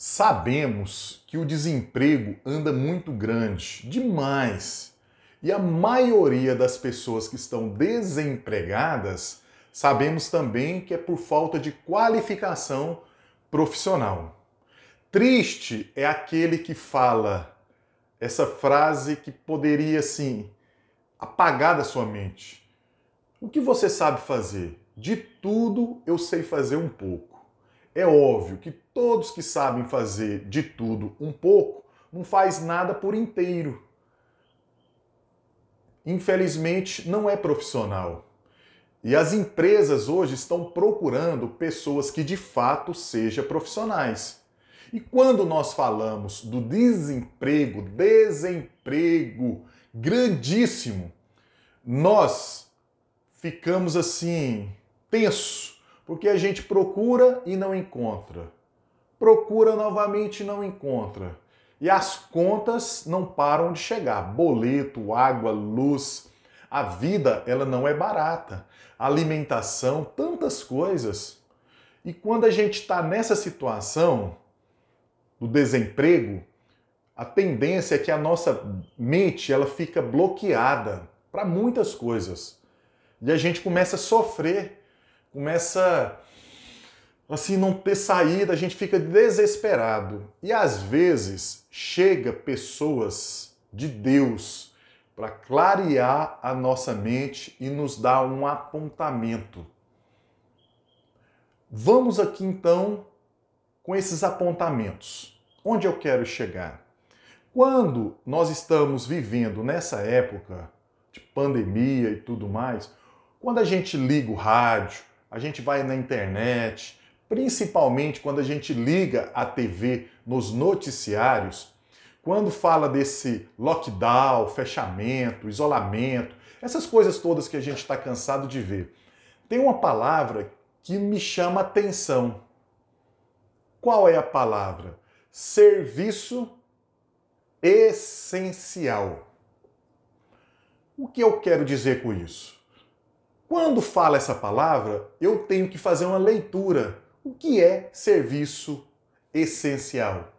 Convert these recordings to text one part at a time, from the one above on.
Sabemos que o desemprego anda muito grande, demais. E a maioria das pessoas que estão desempregadas, sabemos também que é por falta de qualificação profissional. Triste é aquele que fala essa frase que poderia assim apagar da sua mente. O que você sabe fazer? De tudo eu sei fazer um pouco. É óbvio que todos que sabem fazer de tudo um pouco não faz nada por inteiro. Infelizmente, não é profissional. E as empresas hoje estão procurando pessoas que de fato sejam profissionais. E quando nós falamos do desemprego, desemprego grandíssimo, nós ficamos assim tenso porque a gente procura e não encontra. Procura novamente e não encontra. E as contas não param de chegar. Boleto, água, luz. A vida, ela não é barata. Alimentação, tantas coisas. E quando a gente está nessa situação do desemprego, a tendência é que a nossa mente ela fica bloqueada para muitas coisas. E a gente começa a sofrer começa assim não ter saída, a gente fica desesperado. E às vezes chega pessoas de Deus para clarear a nossa mente e nos dar um apontamento. Vamos aqui então com esses apontamentos. Onde eu quero chegar? Quando nós estamos vivendo nessa época de pandemia e tudo mais, quando a gente liga o rádio, a gente vai na internet, principalmente quando a gente liga a TV nos noticiários, quando fala desse lockdown, fechamento, isolamento, essas coisas todas que a gente está cansado de ver, tem uma palavra que me chama atenção. Qual é a palavra? Serviço essencial. O que eu quero dizer com isso? Quando fala essa palavra, eu tenho que fazer uma leitura. O que é serviço essencial?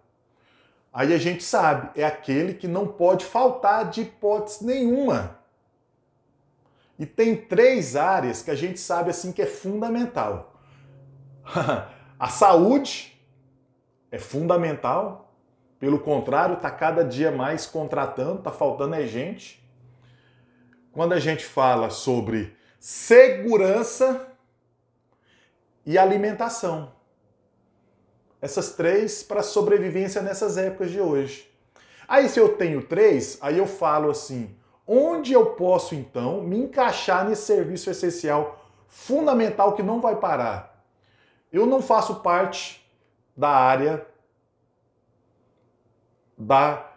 Aí a gente sabe, é aquele que não pode faltar de hipótese nenhuma. E tem três áreas que a gente sabe assim que é fundamental. a saúde é fundamental. Pelo contrário, está cada dia mais contratando, está faltando é gente. Quando a gente fala sobre segurança e alimentação. Essas três para sobrevivência nessas épocas de hoje. Aí, se eu tenho três, aí eu falo assim: onde eu posso então me encaixar nesse serviço essencial fundamental que não vai parar? Eu não faço parte da área da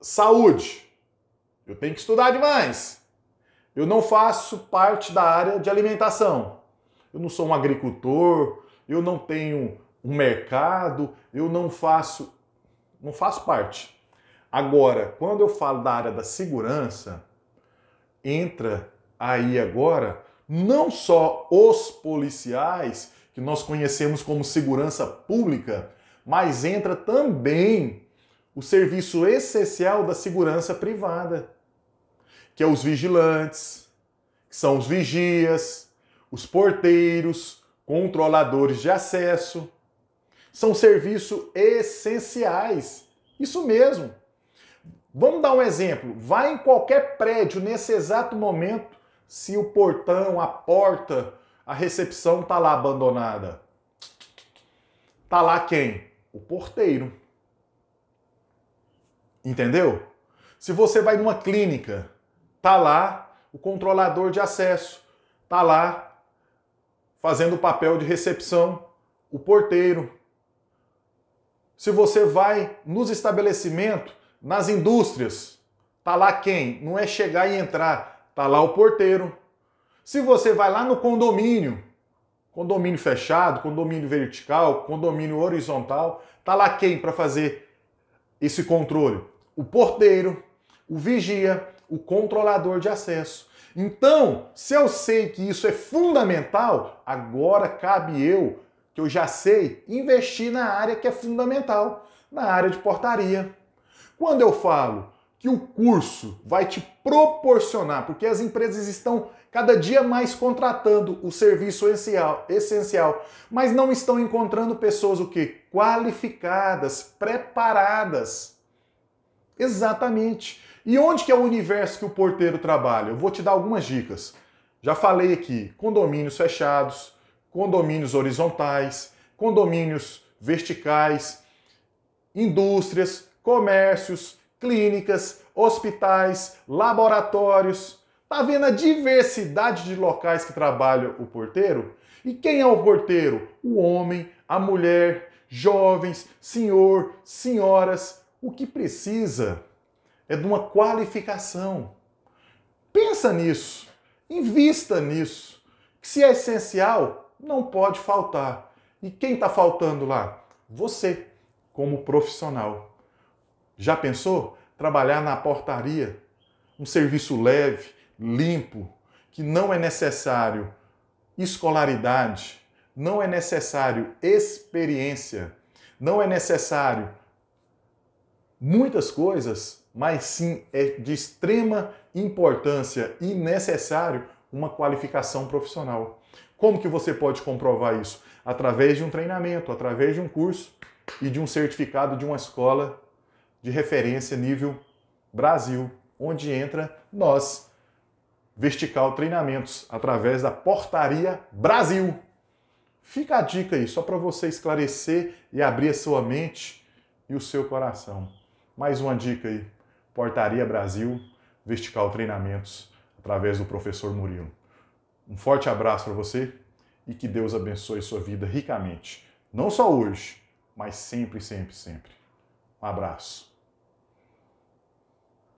saúde. Eu tenho que estudar demais. Eu não faço parte da área de alimentação. Eu não sou um agricultor, eu não tenho um mercado, eu não faço não faço parte. Agora, quando eu falo da área da segurança, entra aí agora não só os policiais que nós conhecemos como segurança pública, mas entra também o serviço essencial da segurança privada que é os vigilantes, que são os vigias, os porteiros, controladores de acesso. São serviços essenciais. Isso mesmo. Vamos dar um exemplo. Vai em qualquer prédio nesse exato momento, se o portão, a porta, a recepção está lá abandonada. está lá quem? O porteiro. Entendeu? Se você vai numa clínica, Tá lá o controlador de acesso, tá lá fazendo o papel de recepção, o porteiro. Se você vai nos estabelecimentos, nas indústrias, tá lá quem? Não é chegar e entrar, tá lá o porteiro. Se você vai lá no condomínio, condomínio fechado, condomínio vertical, condomínio horizontal, tá lá quem para fazer esse controle? O porteiro, o vigia, o controlador de acesso. Então, se eu sei que isso é fundamental, agora cabe eu, que eu já sei, investir na área que é fundamental, na área de portaria. Quando eu falo que o curso vai te proporcionar, porque as empresas estão cada dia mais contratando o serviço essencial, essencial, mas não estão encontrando pessoas o que qualificadas, preparadas. Exatamente. E onde que é o universo que o porteiro trabalha? Eu vou te dar algumas dicas. Já falei aqui, condomínios fechados, condomínios horizontais, condomínios verticais, indústrias, comércios, clínicas, hospitais, laboratórios. Tá vendo a diversidade de locais que trabalha o porteiro? E quem é o porteiro? O homem, a mulher, jovens, senhor, senhoras. O que precisa é de uma qualificação. Pensa nisso, invista nisso. Se é essencial, não pode faltar. E quem está faltando lá? Você, como profissional. Já pensou? Trabalhar na portaria, um serviço leve, limpo, que não é necessário escolaridade, não é necessário experiência, não é necessário muitas coisas mas sim é de extrema importância e necessário uma qualificação profissional. Como que você pode comprovar isso? Através de um treinamento, através de um curso e de um certificado de uma escola de referência nível Brasil, onde entra nós, Vertical Treinamentos, através da Portaria Brasil. Fica a dica aí, só para você esclarecer e abrir a sua mente e o seu coração. Mais uma dica aí. Portaria Brasil, Vertical Treinamentos, através do professor Murilo. Um forte abraço para você e que Deus abençoe sua vida ricamente. Não só hoje, mas sempre, sempre, sempre. Um abraço.